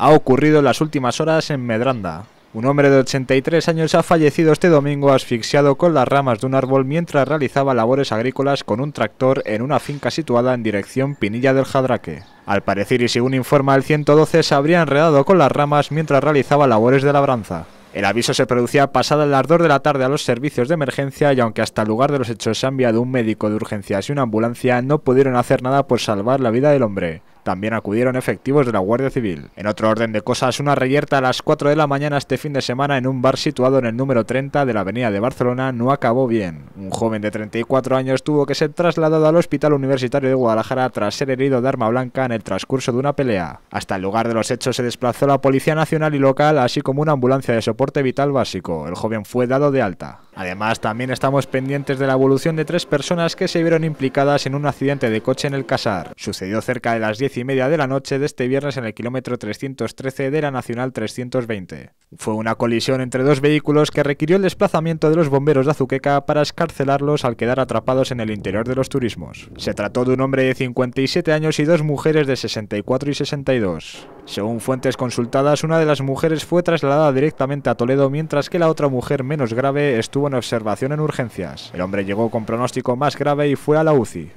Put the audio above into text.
ha ocurrido en las últimas horas en Medranda. Un hombre de 83 años ha fallecido este domingo asfixiado con las ramas de un árbol mientras realizaba labores agrícolas con un tractor en una finca situada en dirección Pinilla del Jadraque. Al parecer y según informa el 112 se habría enredado con las ramas mientras realizaba labores de labranza. El aviso se producía pasada el ardor de la tarde a los servicios de emergencia y aunque hasta el lugar de los hechos se ha enviado un médico de urgencias y una ambulancia, no pudieron hacer nada por salvar la vida del hombre. También acudieron efectivos de la Guardia Civil. En otro orden de cosas, una reyerta a las 4 de la mañana este fin de semana en un bar situado en el número 30 de la avenida de Barcelona no acabó bien. Un joven de 34 años tuvo que ser trasladado al Hospital Universitario de Guadalajara tras ser herido de arma blanca en el transcurso de una pelea. Hasta el lugar de los hechos se desplazó la Policía Nacional y local, así como una ambulancia de soporte vital básico. El joven fue dado de alta. Además, también estamos pendientes de la evolución de tres personas que se vieron implicadas en un accidente de coche en el Casar. Sucedió cerca de las diez y media de la noche de este viernes en el kilómetro 313 de la Nacional 320. Fue una colisión entre dos vehículos que requirió el desplazamiento de los bomberos de Azuqueca para escarcelarlos al quedar atrapados en el interior de los turismos. Se trató de un hombre de 57 años y dos mujeres de 64 y 62. Según fuentes consultadas, una de las mujeres fue trasladada directamente a Toledo, mientras que la otra mujer menos grave estuvo en observación en urgencias. El hombre llegó con pronóstico más grave y fue a la UCI.